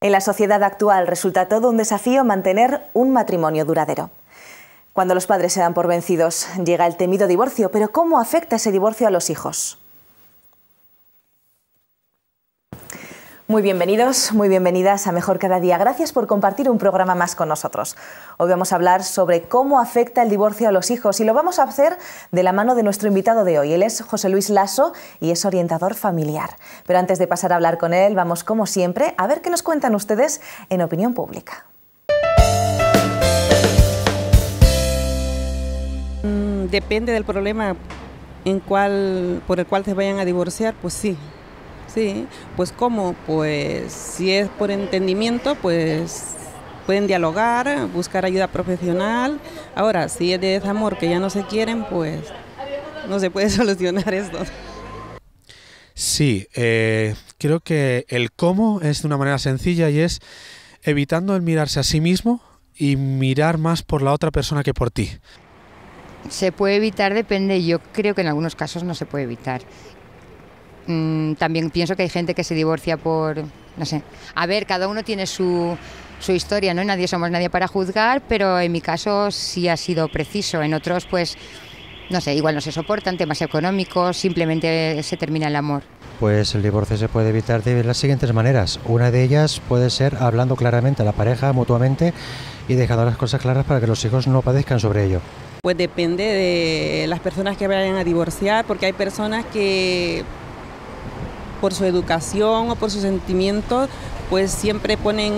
En la sociedad actual resulta todo un desafío mantener un matrimonio duradero. Cuando los padres se dan por vencidos, llega el temido divorcio, pero ¿cómo afecta ese divorcio a los hijos? Muy bienvenidos, muy bienvenidas a Mejor Cada Día. Gracias por compartir un programa más con nosotros. Hoy vamos a hablar sobre cómo afecta el divorcio a los hijos y lo vamos a hacer de la mano de nuestro invitado de hoy. Él es José Luis Lasso y es orientador familiar. Pero antes de pasar a hablar con él, vamos como siempre a ver qué nos cuentan ustedes en opinión pública. depende del problema en por el cual se vayan a divorciar, pues sí. Sí, pues cómo, pues si es por entendimiento, pues pueden dialogar, buscar ayuda profesional. Ahora, si es de desamor que ya no se quieren, pues no se puede solucionar esto. Sí, eh, creo que el cómo es de una manera sencilla y es evitando el mirarse a sí mismo y mirar más por la otra persona que por ti. Se puede evitar, depende. Yo creo que en algunos casos no se puede evitar. Mm, también pienso que hay gente que se divorcia por, no sé. A ver, cada uno tiene su, su historia, ¿no? Nadie somos nadie para juzgar, pero en mi caso sí ha sido preciso. En otros, pues, no sé, igual no se soportan, temas económicos, simplemente se termina el amor. Pues el divorcio se puede evitar de las siguientes maneras. Una de ellas puede ser hablando claramente a la pareja mutuamente y dejando las cosas claras para que los hijos no padezcan sobre ello. Pues depende de las personas que vayan a divorciar, porque hay personas que por su educación o por sus sentimientos, pues siempre ponen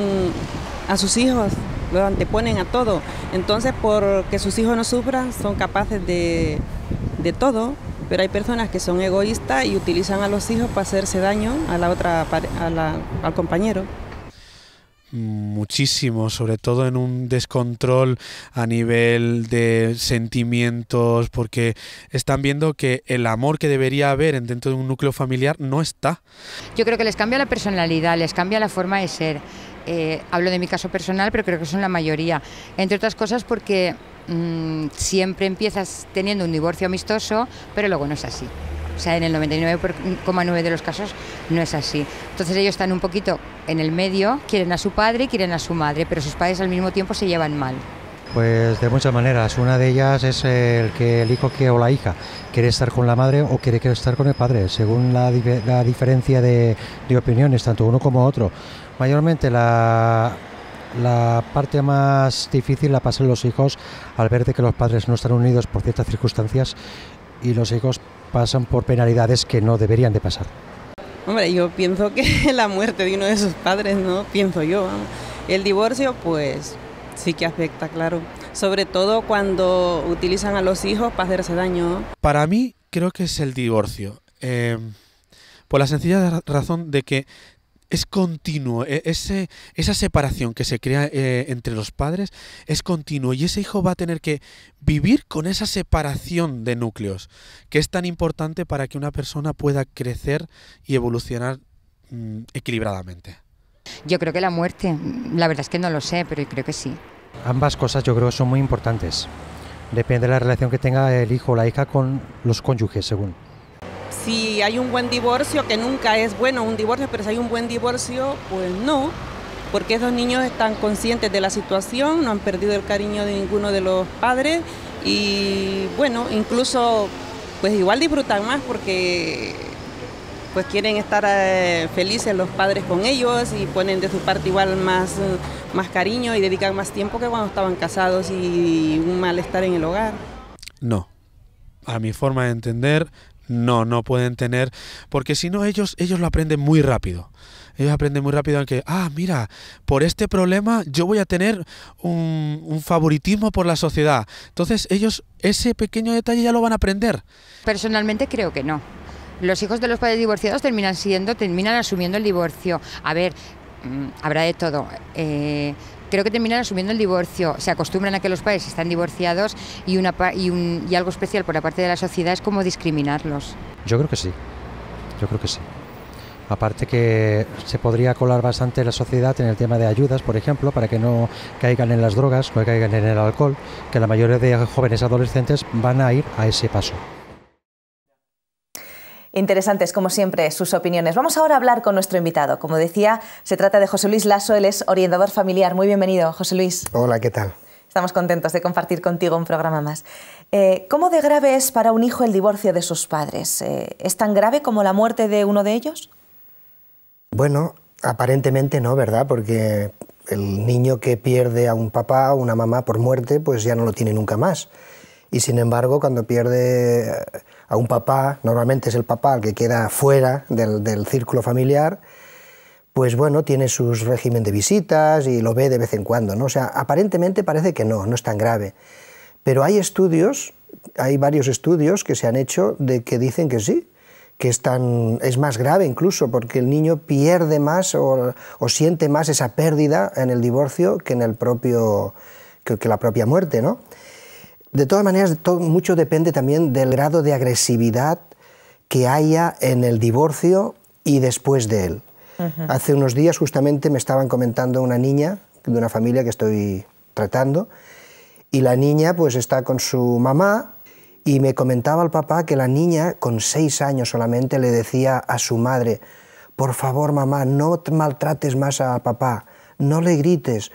a sus hijos, lo anteponen a todo. Entonces, por que sus hijos no sufran, son capaces de, todo, pero hay personas que son egoístas y utilizan a los hijos para hacerse daño a la otra, a la, al compañero muchísimo, sobre todo en un descontrol a nivel de sentimientos, porque están viendo que el amor que debería haber dentro de un núcleo familiar no está. Yo creo que les cambia la personalidad, les cambia la forma de ser. Eh, hablo de mi caso personal, pero creo que son la mayoría. Entre otras cosas porque mm, siempre empiezas teniendo un divorcio amistoso, pero luego no es así. O sea, en el 99,9 de los casos no es así. Entonces ellos están un poquito en el medio, quieren a su padre, y quieren a su madre, pero sus padres al mismo tiempo se llevan mal. Pues de muchas maneras. Una de ellas es el que el hijo que o la hija quiere estar con la madre o quiere estar con el padre, según la, diferencia de, opiniones, tanto uno como otro. Mayormente la, la parte más difícil la pasan los hijos al ver de que los padres no están unidos por ciertas circunstancias y los hijos pasan por penalidades que no deberían de pasar. Hombre, yo pienso que la muerte de uno de sus padres, ¿no? Pienso yo. El divorcio, pues sí que afecta, claro. Sobre todo cuando utilizan a los hijos para hacerse daño. Para mí, creo que es el divorcio. Eh, por la sencilla razón de que es continuo. E, esa separación que se crea eh, entre los padres es continuo. Y ese hijo va a tener que vivir con esa separación de núcleos, que es tan importante para que una persona pueda crecer y evolucionar mm, equilibradamente. Yo creo que la muerte, mm, la verdad es que no lo sé, pero creo que sí. Ambas cosas yo creo que son muy importantes. Depende de la relación que tenga el hijo o la hija con los cónyuges, según si hay un buen divorcio, que nunca es bueno un divorcio, pero si hay un buen divorcio, pues no, porque esos niños están conscientes de la situación, no han perdido el cariño de ninguno de los padres y bueno, incluso pues igual disfrutan más porque pues quieren estar eh, felices los padres con ellos y ponen de su parte igual más, más cariño y dedican más tiempo que cuando estaban casados y un malestar en el hogar. No, a mi forma de entender, no, no pueden tener, porque si no ellos, ellos lo aprenden muy rápido. Ellos aprenden muy rápido en que, ah, mira, por este problema yo voy a tener un, favoritismo por la sociedad. Entonces ellos ese pequeño detalle ya lo van a aprender. Personalmente creo que no. Los hijos de los padres divorciados terminan siendo, terminan asumiendo el divorcio. A ver, mm, habrá de todo. Eh, creo que terminan asumiendo el divorcio. Se acostumbran a que los padres están divorciados y, algo especial por la parte de la sociedad es como discriminarlos. Yo creo que sí, yo creo que sí. Aparte que se podría colar bastante la sociedad en el tema de ayudas, por ejemplo, para que no caigan en las drogas, no caigan en el alcohol, que la mayoría de jóvenes adolescentes van a ir a ese paso. Interesantes, como siempre, sus opiniones. Vamos ahora a hablar con nuestro invitado. Como decía, se trata de José Luis Lasso, él es orientador familiar. Muy bienvenido, José Luis. Hola, ¿qué tal? Estamos contentos de compartir contigo un programa más. Eh, ¿Cómo de grave es para un hijo el divorcio de sus padres? Eh, ¿Es tan grave como la muerte de uno de ellos? Bueno, aparentemente no, ¿verdad? Porque el niño que pierde a un papá o una mamá por muerte, pues ya no lo tiene nunca más y sin embargo cuando pierde eh, a un papá, normalmente es el papá el que queda fuera del, círculo familiar, pues bueno, tiene su régimen de visitas y lo ve de vez en cuando, ¿no? O sea, aparentemente parece que no, no es tan grave. Pero hay estudios, hay varios estudios que se han hecho de que dicen que sí, que es, tan, es más grave incluso, porque el niño pierde más o, siente más esa pérdida en el divorcio que en el propio que la propia muerte, ¿no? De todas maneras, mucho depende también del grado de agresividad que haya en el divorcio y después de él. Hace unos días justamente me estaban comentando una niña de una familia que estoy tratando y la niña pues está con su mamá y me comentaba el papá que la niña con seis años solamente le decía a su madre, por favor mamá, no maltrates más a papá, no le grites,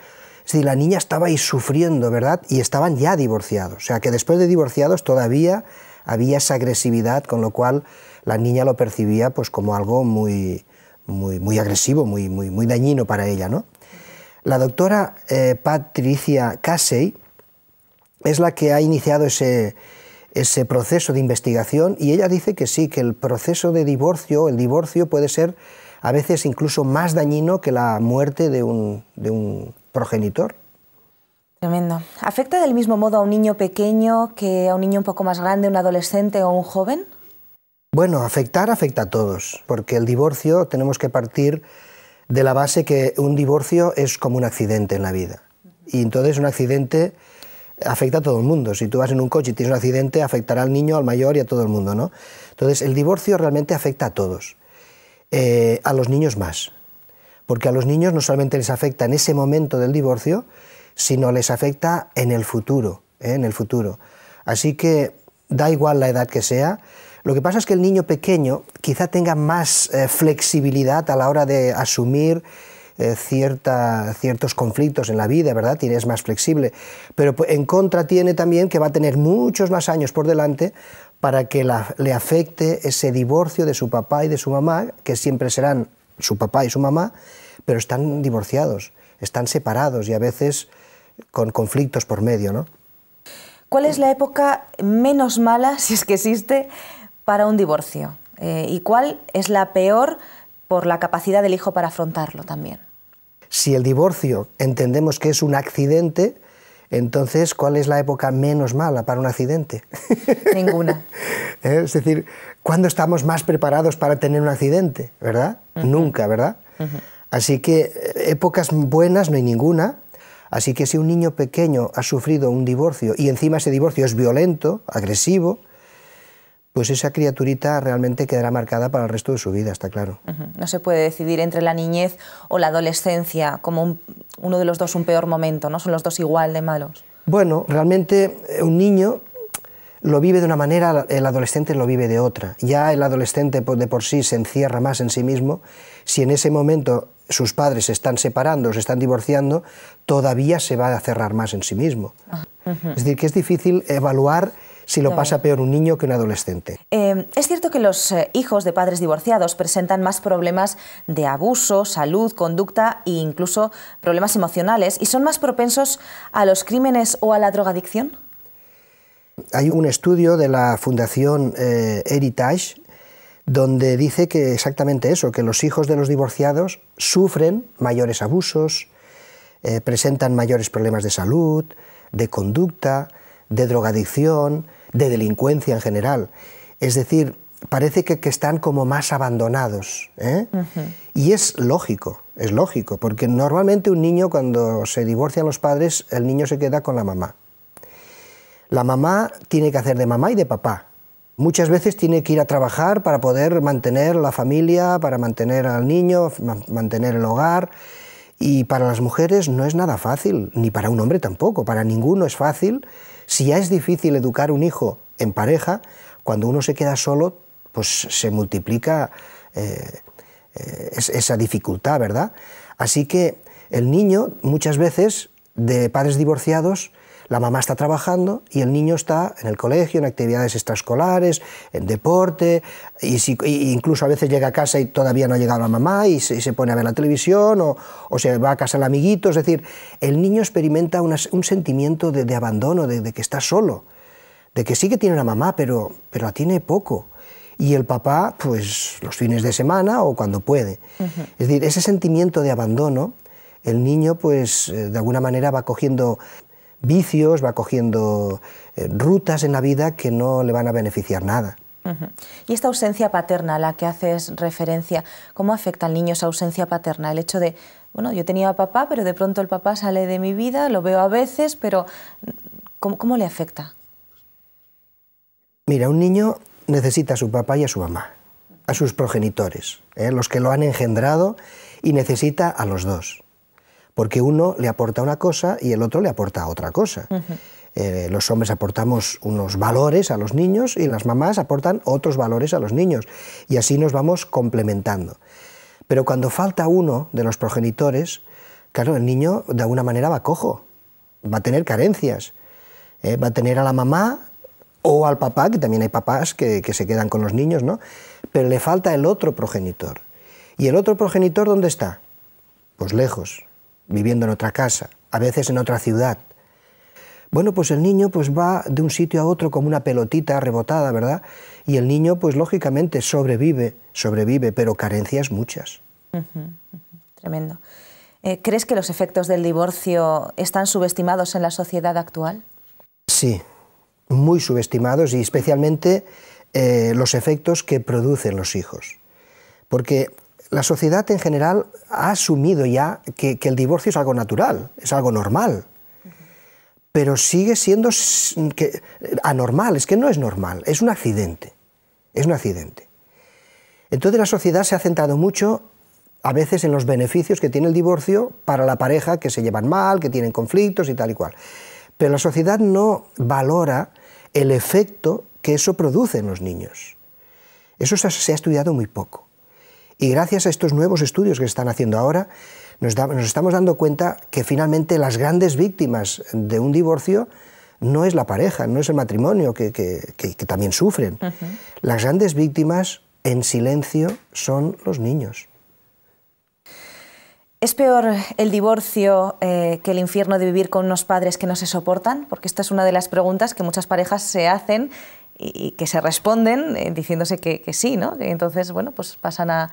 es la niña estaba ahí sufriendo, ¿verdad? Y estaban ya divorciados. O sea, que después de divorciados todavía había esa agresividad, con lo cual la niña lo percibía pues como algo muy, muy, agresivo, muy, muy, muy dañino para ella, ¿no? La doctora eh, Patricia Casey es la que ha iniciado ese, ese proceso de investigación y ella dice que sí, que el proceso de divorcio, el divorcio puede ser a veces incluso más dañino que la muerte de un, progenitor. Tremendo. ¿Afecta del mismo modo a un niño pequeño que a un niño un poco más grande, un adolescente o un joven? Bueno, afectar afecta a todos, porque el divorcio tenemos que partir de la base que un divorcio es como un accidente en la vida. Y entonces un accidente afecta a todo el mundo. Si tú vas en un coche y tienes un accidente, afectará al niño, al mayor y a todo el mundo, ¿no? Entonces el divorcio realmente afecta a todos. Eh, a los niños más, porque a los niños no solamente les afecta en ese momento del divorcio, sino les afecta en el futuro, ¿eh? en el futuro. Así que da igual la edad que sea. Lo que pasa es que el niño pequeño quizá tenga más eh, flexibilidad a la hora de asumir eh, cierta, ciertos conflictos en la vida, ¿verdad? Tiene, es más flexible. Pero pues, en contra tiene también que va a tener muchos más años por delante para que le afecte ese divorcio de su papá y de su mamá, que siempre serán su papá y su mamá, pero están divorciados, están separados y a veces con conflictos por medio, ¿no? ¿Cuál es la época menos mala, si es que existe, para un divorcio? Eh, ¿Y cuál es la peor por la capacidad del hijo para afrontarlo también? Si el divorcio entendemos que es un accidente, entonces, ¿cuál es la época menos mala para un accidente? Ninguna. ¿Eh? es decir, ¿cuándo estamos más preparados para tener un accidente? ¿Verdad? Nunca, ¿verdad? Así que eh, épocas buenas no hay ninguna. Así que si un niño pequeño ha sufrido un divorcio y encima ese divorcio es violento, agresivo, pues esa criaturita realmente quedará marcada para el resto de su vida, está claro. No se puede decidir entre la niñez o la adolescencia como uno de los dos un peor momento, ¿no? Son los dos igual de malos. Bueno, realmente eh, un niño lo vive de una manera, el adolescente lo vive de otra. Ya el adolescente pues, de por sí se encierra más en sí mismo. Si en ese momento sus padres se están separando, se están divorciando, todavía se va a cerrar más en sí mismo. Es decir, que es difícil evaluar si lo pasa peor un niño que un adolescente. Em, es cierto que los eh, hijos de padres divorciados presentan más problemas de abuso, salud, conducta e incluso problemas emocionales y son más propensos a los crímenes o a la drogadicción. Hay un estudio de la Fundación eh, Heritage donde dice que exactamente eso, que los hijos de los divorciados sufren mayores abusos, eh, presentan mayores problemas de salud, de conducta, de drogadicción, de delincuencia en general. Es decir, parece que, están como más abandonados. ¿eh? Y es lógico, es lógico, porque normalmente un niño cuando se divorcian los padres, el niño se queda con la mamá. La mamá tiene que hacer de mamá y de papá. Muchas veces tiene que ir a trabajar para poder mantener la familia, para mantener al niño, mantener el hogar. Y para las mujeres no es nada fácil, ni para un hombre tampoco, para ninguno es fácil. Si ya es difícil educar un hijo en pareja, cuando uno se queda solo, pues se multiplica eh, eh, esa dificultad, ¿verdad? Así que el niño muchas veces de padres divorciados la mamá está trabajando y el niño está en el colegio, en actividades extraescolares, en deporte, y incluso a veces llega a casa y todavía no ha llegado la mamá y se, pone a ver la televisión o, se va a casa el amiguito. Es decir, el niño experimenta un sentimiento de, abandono, de, que está solo, de que sí que tiene una mamá, pero, pero la tiene poco y el papá, pues los fines de semana o cuando puede. Es decir, ese sentimiento de abandono, el niño, pues eh, de alguna manera va cogiendo vicios, va cogiendo eh, rutas en la vida que no le van a beneficiar nada. Y esta ausencia paterna a la que haces referencia, ¿cómo afecta al niño esa ausencia paterna? El hecho de, bueno, yo tenía papá, pero de pronto el papá sale de mi vida, lo veo a veces, pero ¿cómo, le afecta? Mira, un niño necesita a su papá y a su mamá, a sus progenitores, ¿eh? los que lo han engendrado, y necesita a los dos porque uno le aporta una cosa y el otro le aporta otra cosa. Eh, los hombres aportamos unos valores a los niños y las mamás aportan otros valores a los niños. Y así nos vamos complementando. Pero cuando falta uno de los progenitores, claro, el niño de alguna manera va cojo, va a tener carencias, eh, va a tener a la mamá o al papá, que también hay papás que, que, se quedan con los niños, ¿no? Pero le falta el otro progenitor. ¿Y el otro progenitor dónde está? Pues lejos, viviendo en otra casa, a veces en otra ciudad. Bueno, pues el niño pues va de un sitio a otro como una pelotita rebotada, ¿verdad? Y el niño pues lógicamente sobrevive, sobrevive, pero carencias muchas. tremendo. Eh, ¿Crees que los efectos del divorcio están subestimados en la sociedad actual? Sí, muy subestimados y especialmente eh, los efectos que producen los hijos. Porque la sociedad en general ha asumido ya que, el divorcio es algo natural, es algo normal. Pero sigue siendo que, anormal, es que no es normal, es un accidente. Es un accidente. Entonces la sociedad se ha centrado mucho a veces en los beneficios que tiene el divorcio para la pareja, que se llevan mal, que tienen conflictos y tal y cual. Pero la sociedad no valora el efecto que eso produce en los niños. Eso se ha estudiado muy poco. Y gracias a estos nuevos estudios que se están haciendo ahora, nos, estamos dando cuenta que finalmente las grandes víctimas de un divorcio no es la pareja, no es el matrimonio, que, también sufren. Las grandes víctimas en silencio son los niños. ¿Es peor el divorcio eh, que el infierno de vivir con unos padres que no se soportan? Porque esta es una de las preguntas que muchas parejas se hacen y, que se responden eh, diciéndose que, sí, ¿no? entonces, bueno, pues pasan a,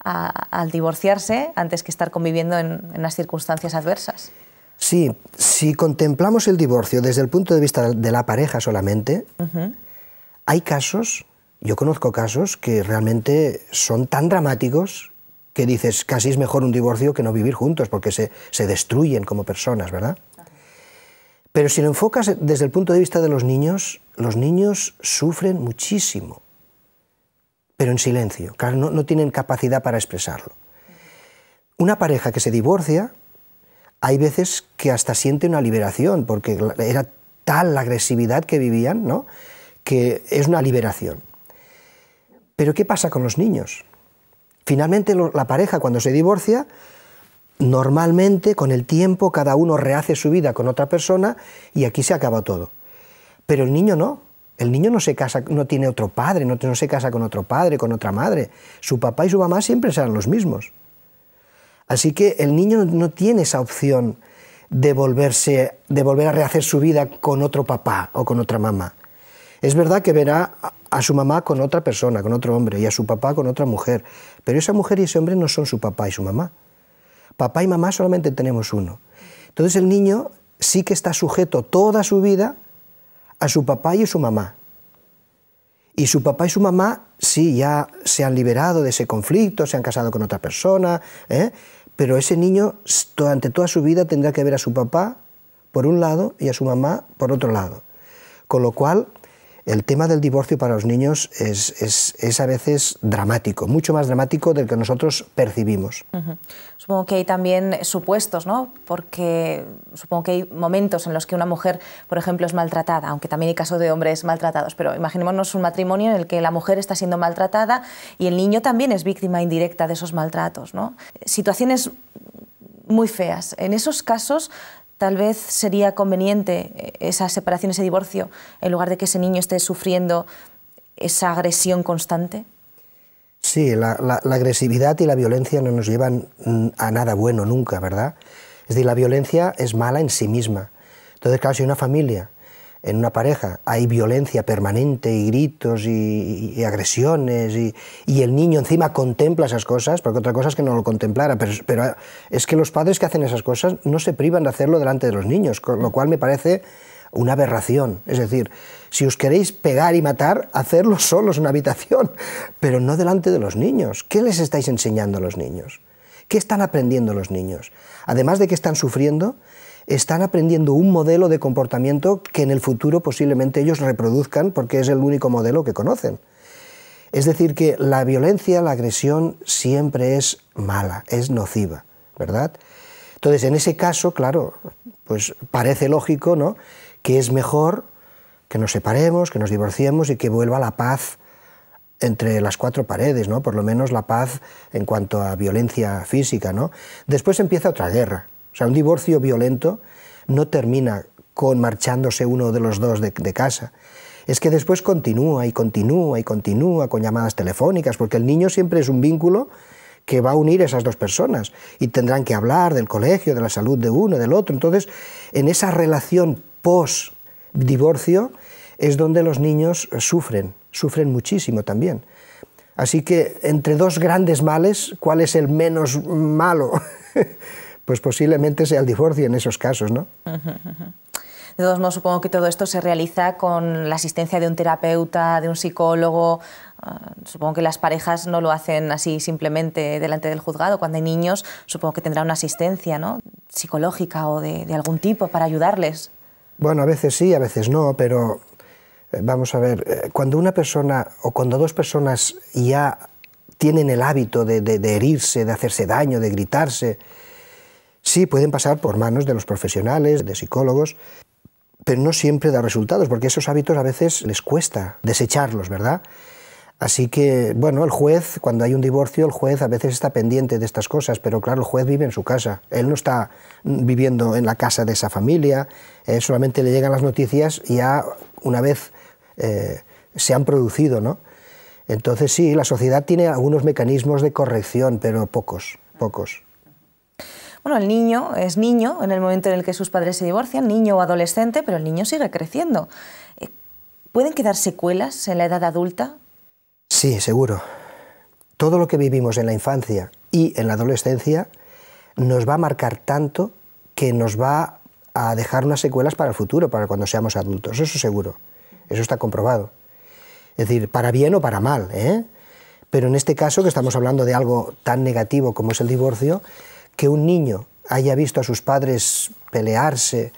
al divorciarse antes que estar conviviendo en, las circunstancias adversas. Sí, si contemplamos el divorcio desde el punto de vista de la pareja solamente, hay casos, yo conozco casos que realmente son tan dramáticos que dices, casi es mejor un divorcio que no vivir juntos, porque se, se destruyen como personas, ¿verdad? Pero si lo enfocas desde el punto de vista de los niños, los niños sufren muchísimo, pero en silencio, no, tienen capacidad para expresarlo. Una pareja que se divorcia, hay veces que hasta siente una liberación, porque era tal la agresividad que vivían, ¿no? que es una liberación. Pero ¿qué pasa con los niños? Finalmente la pareja cuando se divorcia Normalmente, con el tiempo, cada uno rehace su vida con otra persona y aquí se acaba todo. Pero el niño no. El niño no se casa, no tiene otro padre, no, se casa con otro padre, con otra madre. Su papá y su mamá siempre serán los mismos. Así que el niño no tiene esa opción de, volverse, de volver a rehacer su vida con otro papá o con otra mamá. Es verdad que verá a su mamá con otra persona, con otro hombre, y a su papá con otra mujer, pero esa mujer y ese hombre no son su papá y su mamá. Papá y mamá solamente tenemos uno. Entonces el niño sí que está sujeto toda su vida a su papá y a su mamá. Y su papá y su mamá sí, ya se han liberado de ese conflicto, se han casado con otra persona, ¿eh? pero ese niño durante toda su vida tendrá que ver a su papá por un lado y a su mamá por otro lado. Con lo cual el tema del divorcio para los niños es, a veces dramático, mucho más dramático del que nosotros percibimos. Supongo que hay también supuestos, ¿no? Porque supongo que hay momentos en los que una mujer, por ejemplo, es maltratada, aunque también hay casos de hombres maltratados, pero imaginémonos un matrimonio en el que la mujer está siendo maltratada y el niño también es víctima indirecta de esos maltratos, ¿no? Situaciones muy feas. En esos casos, tal vez sería conveniente eh, esa separación, ese divorcio, en lugar de que ese niño esté sufriendo esa agresión constante? Sí, la, agresividad y la violencia no nos llevan mm, a nada bueno nunca, ¿verdad? Es decir, la violencia es mala en sí misma. Entonces, claro, si una familia en una pareja hay violencia permanente y gritos y, agresiones y, el niño encima contempla esas cosas, porque otra cosa es que no lo contemplara, pero, pero, es que los padres que hacen esas cosas no se privan de hacerlo delante de los niños, con lo cual me parece una aberración. Es decir, si os queréis pegar y matar, hacerlo solos en una habitación, pero no delante de los niños. ¿Qué les estáis enseñando a los niños? ¿Qué están aprendiendo los niños? Además de que están sufriendo, están aprendiendo un modelo de comportamiento que en el futuro posiblemente ellos reproduzcan porque es el único modelo que conocen. Es decir, que la violencia, la agresión siempre es mala, es nociva, ¿verdad? Entonces, en ese caso, claro, pues parece lógico, ¿no? Que es mejor que nos separemos, que nos divorciemos y que vuelva la paz entre las cuatro paredes, ¿no? Por lo menos la paz en cuanto a violencia física, ¿no? Después empieza otra guerra, o sea, un divorcio violento no termina con marchándose uno de los dos de, casa es que después continúa y continúa y continúa con llamadas telefónicas, porque el niño siempre es un vínculo que va a unir esas dos personas y tendrán que hablar del colegio, de la salud de uno, del otro. Entonces, en esa relación post-divorcio es donde los niños sufren, sufren muchísimo también. Así que entre dos grandes males, ¿cuál es el menos malo? pues posiblemente sea el divorcio en esos casos, ¿no? De todos modos, supongo que todo esto se realiza con la asistencia de un terapeuta, de un psicólogo. Ah, supongo que las parejas no lo hacen así simplemente delante del juzgado. Cuando hay niños, supongo que tendrá una asistencia psicológica o de, algún tipo para ayudarles. Bueno, a veces sí, a veces no, pero eh, vamos a ver, eh, cuando una persona o cuando dos personas ya tienen el hábito de herirse, de hacerse daño, de gritarse, Sí, pueden pasar por manos de los profesionales, de psicólogos, pero no siempre da resultados, porque esos hábitos a veces les cuesta desecharlos, ¿verdad? Así que, bueno, el juez, cuando hay un divorcio, el juez a veces está pendiente de estas cosas, pero claro, el juez vive en su casa. Él no está viviendo en la casa de esa familia, eh, solamente le llegan las noticias ya una vez eh, se han producido, ¿no? Entonces sí, la sociedad tiene algunos mecanismos de corrección, pero pocos, pocos. Bueno, el niño es niño en el momento en el que sus padres se divorcian, niño o adolescente, pero el niño sigue creciendo. Eh, ¿Pueden quedar secuelas en la edad adulta? Sí, seguro. Todo lo que vivimos en la infancia y en la adolescencia nos va a marcar tanto que nos va a dejar unas secuelas para el futuro, para cuando seamos adultos, eso seguro, eso está comprobado. Es decir, para bien o para mal, ¿eh? Pero en este caso, que estamos hablando de algo tan negativo como es el divorcio, que un niño haya visto a sus padres pelearse,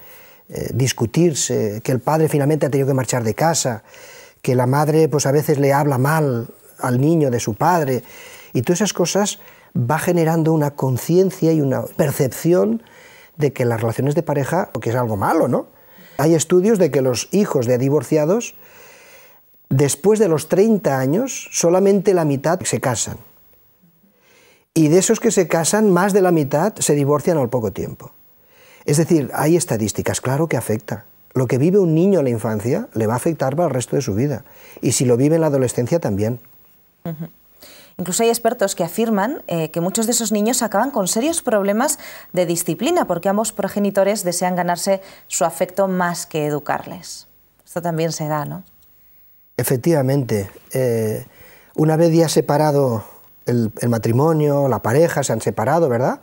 eh, discutirse, que el padre finalmente ha tenido que marchar de casa, que la madre pues a veces le habla mal al niño de su padre, y todas esas cosas va generando una conciencia y una percepción de que las relaciones de pareja, que es algo malo, ¿no? Hay estudios de que los hijos de divorciados, después de los 30 años, solamente la mitad se casan y de esos que se casan, más de la mitad se divorcian al poco tiempo. Es decir, hay estadísticas, claro que afecta. Lo que vive un niño en la infancia le va a afectar para el resto de su vida. Y si lo vive en la adolescencia también. Incluso hay expertos que afirman eh, que muchos de esos niños acaban con serios problemas de disciplina porque ambos progenitores desean ganarse su afecto más que educarles. Esto también se da, ¿no? Efectivamente. Eh, una vez ya separado el, matrimonio, la pareja se han separado, ¿verdad?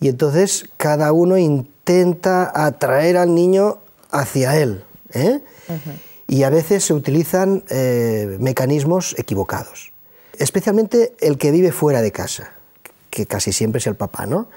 Y entonces cada uno intenta atraer al niño hacia él. ¿eh? Y a veces se utilizan eh, mecanismos equivocados, especialmente el que vive fuera de casa, que casi siempre es el papá, ¿no?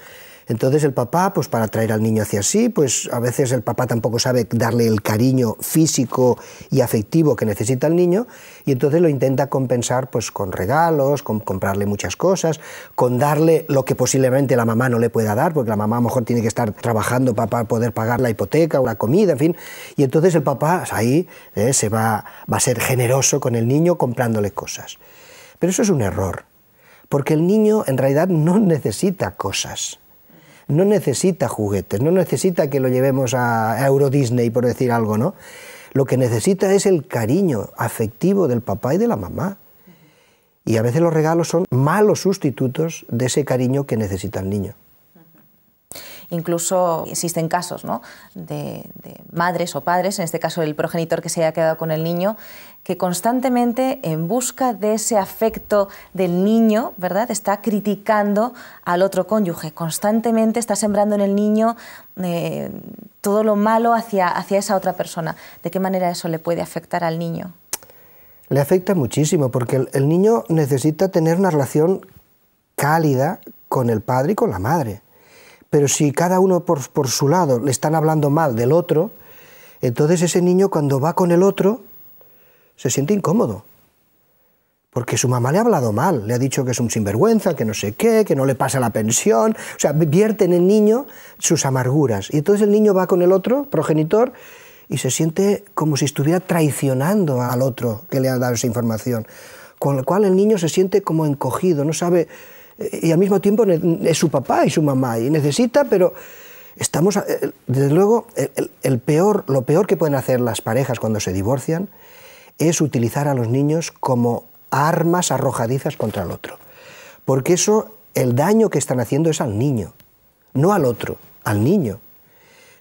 Entonces el papá, pues para atraer al niño hacia sí, pues a veces el papá tampoco sabe darle el cariño físico y afectivo que necesita el niño y entonces lo intenta compensar pues con regalos, con comprarle muchas cosas, con darle lo que posiblemente la mamá no le pueda dar, porque la mamá a lo mejor tiene que estar trabajando para poder pagar la hipoteca o la comida, en fin. Y entonces el papá pues, ahí eh, se va, va a ser generoso con el niño comprándole cosas. Pero eso es un error, porque el niño en realidad no necesita cosas no necesita juguetes, no necesita que lo llevemos a Euro Disney, por decir algo, ¿no? Lo que necesita es el cariño afectivo del papá y de la mamá. Y a veces los regalos son malos sustitutos de ese cariño que necesita el niño. Incluso existen casos de, madres o padres, en este caso el progenitor que se haya quedado con el niño, que constantemente en busca de ese afecto del niño, ¿verdad? Está criticando al otro cónyuge, constantemente está sembrando en el niño eh, todo lo malo hacia, esa otra persona. ¿De qué manera eso le puede afectar al niño? le afecta muchísimo porque el, niño necesita tener una relación cálida con el padre y con la madre. Pero si cada uno por, su lado le están hablando mal del otro, entonces ese niño cuando va con el otro se siente incómodo. Porque su mamá le ha hablado mal, le ha dicho que es un sinvergüenza, que no sé qué, que no le pasa la pensión. O sea, vierte en el niño sus amarguras. Y entonces el niño va con el otro, progenitor, y se siente como si estuviera traicionando al otro que le ha dado esa información. Con lo cual el niño se siente como encogido, no sabe y al mismo tiempo es su papá y su mamá y necesita, pero estamos, eh, desde luego, lo peor que pueden hacer las parejas cuando se divorcian es utilizar a los niños como armas arrojadizas contra el otro. Porque eso, el daño que están haciendo es al niño, no al otro, al niño.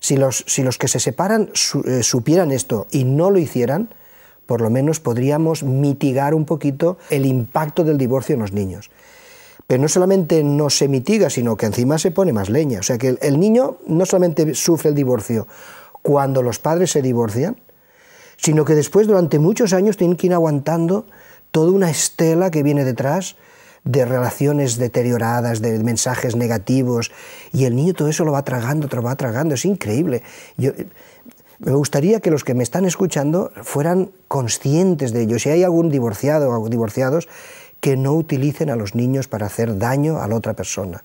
Si los, que se separan eh, supieran esto y no lo hicieran, por lo menos podríamos mitigar un poquito el impacto del divorcio en los niños pero no solamente no se mitiga, sino que encima se pone más leña. O sea que el, niño no solamente sufre el divorcio cuando los padres se divorcian, sino que después durante muchos años tienen que ir aguantando toda una estela que viene detrás de relaciones deterioradas, de mensajes negativos, y el niño todo eso lo va tragando, lo va tragando, es increíble. me gustaría que los que me están escuchando fueran conscientes de ello. Si hay algún divorciado o divorciados, que no utilicen a los niños para hacer daño a la otra persona.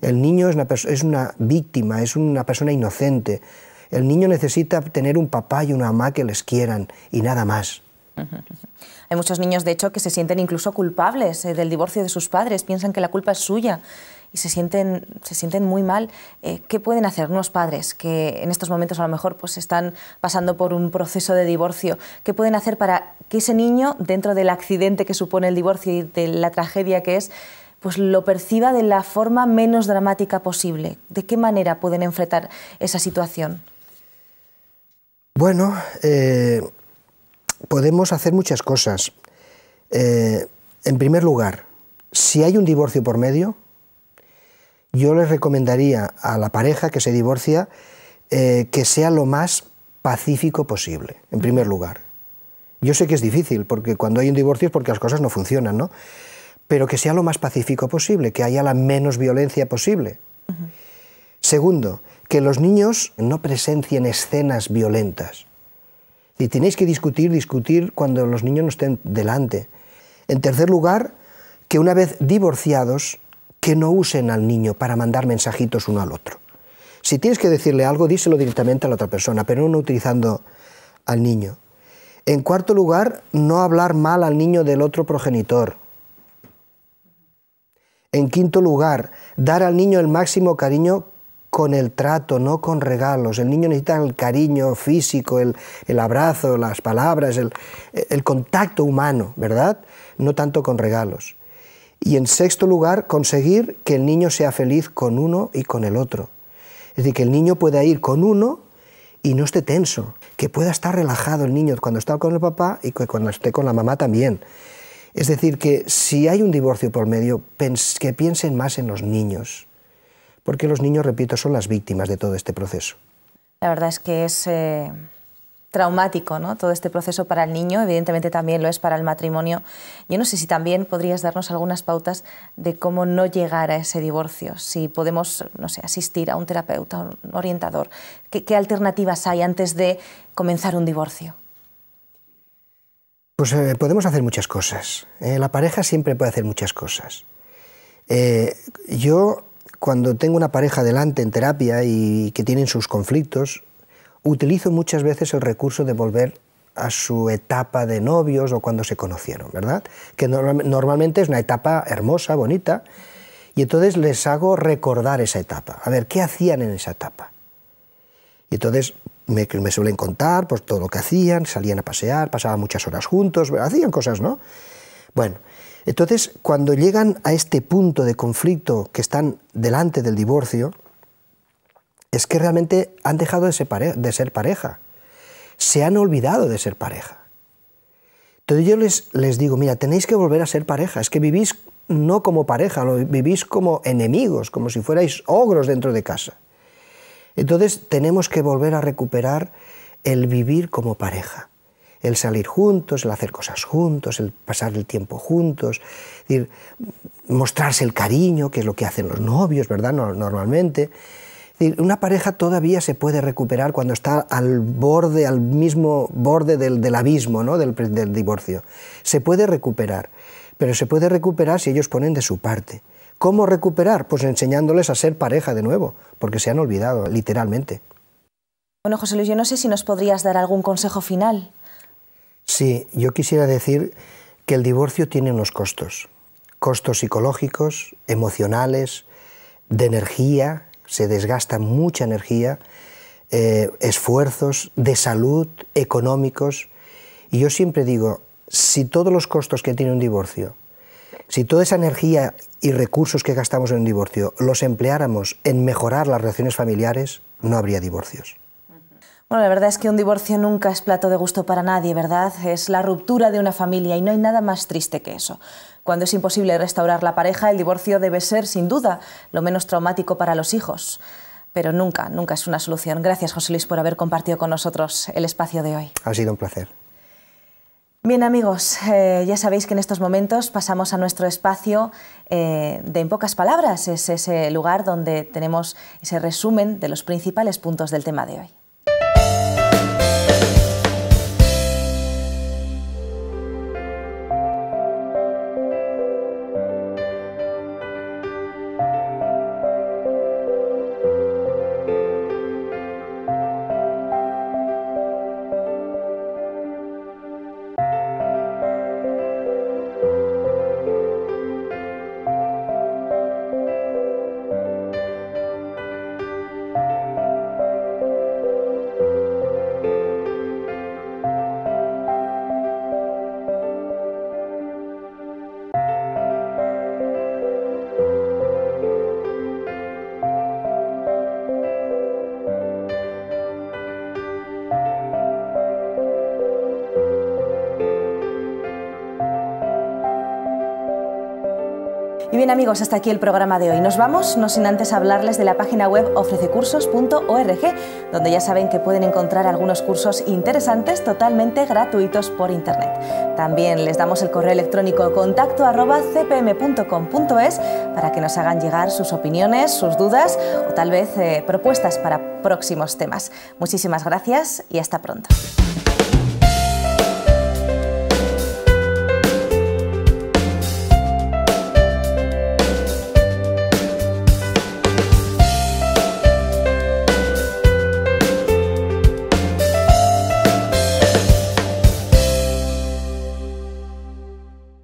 El niño es una, es una víctima, es una persona inocente. El niño necesita tener un papá y una mamá que les quieran y nada más. Hay muchos niños, de hecho, que se sienten incluso culpables eh, del divorcio de sus padres, piensan que la culpa es suya y se sienten, se sienten muy mal. Eh, ¿Qué pueden hacer unos padres que en estos momentos a lo mejor pues, están pasando por un proceso de divorcio? ¿Qué pueden hacer para que ese niño, dentro del accidente que supone el divorcio y de la tragedia que es, pues lo perciba de la forma menos dramática posible? ¿De qué manera pueden enfrentar esa situación? Bueno, eh, podemos hacer muchas cosas. Eh, en primer lugar, si hay un divorcio por medio, yo les recomendaría a la pareja que se divorcia eh, que sea lo más pacífico posible, en primer lugar. Yo sé que es difícil, porque cuando hay un divorcio es porque las cosas no funcionan, ¿no? Pero que sea lo más pacífico posible, que haya la menos violencia posible. Segundo, que los niños no presencien escenas violentas. Y tenéis que discutir, discutir cuando los niños no estén delante. En tercer lugar, que una vez divorciados, que no usen al niño para mandar mensajitos uno al otro. Si tienes que decirle algo, díselo directamente a la otra persona, pero no utilizando al niño. En cuarto lugar, no hablar mal al niño del otro progenitor. En quinto lugar, dar al niño el máximo cariño con el trato, no con regalos. El niño necesita el cariño físico, el, abrazo, las palabras, el, el contacto humano, ¿verdad? No tanto con regalos. Y en sexto lugar, conseguir que el niño sea feliz con uno y con el otro. Es decir, que el niño pueda ir con uno y no esté tenso, que pueda estar relajado el niño cuando está con el papá y cuando esté con la mamá también. Es decir, que si hay un divorcio por medio, que piensen más en los niños porque los niños, repito, son las víctimas de todo este proceso. La verdad es que es eh, traumático ¿no? todo este proceso para el niño, evidentemente también lo es para el matrimonio. Yo no sé si también podrías darnos algunas pautas de cómo no llegar a ese divorcio, si podemos, no sé, asistir a un terapeuta, a un orientador. ¿Qué, alternativas hay antes de comenzar un divorcio? Pues eh, podemos hacer muchas cosas. Eh, la pareja siempre puede hacer muchas cosas. yo cuando tengo una pareja delante en terapia y que tienen sus conflictos, utilizo muchas veces el recurso de volver a su etapa de novios o cuando se conocieron, ¿verdad? Que normalmente es una etapa hermosa, bonita, y entonces les hago recordar esa etapa, a ver, ¿qué hacían en esa etapa? Y entonces me, me suelen contar pues, todo lo que hacían, salían a pasear, pasaban muchas horas juntos, hacían cosas, ¿no? Bueno, entonces, cuando llegan a este punto de conflicto que están delante del divorcio, es que realmente han dejado de ser, pareja, Se han olvidado de ser pareja. Entonces yo les, digo, mira, tenéis que volver a ser pareja. Es que vivís no como pareja, vivís como enemigos, como si fuerais ogros dentro de casa. Entonces tenemos que volver a recuperar el vivir como pareja el salir juntos, el hacer cosas juntos, el pasar el tiempo juntos, mostrarse el cariño, que es lo que hacen los novios, ¿verdad? Normalmente. una pareja todavía se puede recuperar cuando está al borde, al mismo borde del, abismo, ¿no? Del, del divorcio. Se puede recuperar, pero se puede recuperar si ellos ponen de su parte. ¿Cómo recuperar? Pues enseñándoles a ser pareja de nuevo, porque se han olvidado, literalmente. Bueno, José Luis, yo no sé si nos podrías dar algún consejo final. Sí, yo quisiera decir que el divorcio tiene unos costos, costos psicológicos, emocionales, de energía, se desgasta mucha energía, eh, esfuerzos de salud, económicos. Y yo siempre digo, si todos los costos que tiene un divorcio, si toda esa energía y recursos que gastamos en un divorcio los empleáramos en mejorar las relaciones familiares, no habría divorcios. Bueno, la verdad es que un divorcio nunca es plato de gusto para nadie, ¿verdad? Es la ruptura de una familia y no hay nada más triste que eso. Cuando es imposible restaurar la pareja, el divorcio debe ser, sin duda, lo menos traumático para los hijos. Pero nunca, nunca es una solución. Gracias, José Luis, por haber compartido con nosotros el espacio de hoy. Ha sido un placer. Bien amigos, eh, ya sabéis que en estos momentos pasamos a nuestro espacio eh, de En pocas palabras. Es ese lugar donde tenemos ese resumen de los principales puntos del tema de hoy. bien amigos, hasta aquí el programa de hoy. Nos vamos, no sin antes hablarles de la página web ofrececursos.org, donde ya saben que pueden encontrar algunos cursos interesantes totalmente gratuitos por Internet. También les damos el correo electrónico contacto cpm.com.es para que nos hagan llegar sus opiniones, sus dudas o tal vez eh, propuestas para próximos temas. Muchísimas gracias y hasta pronto.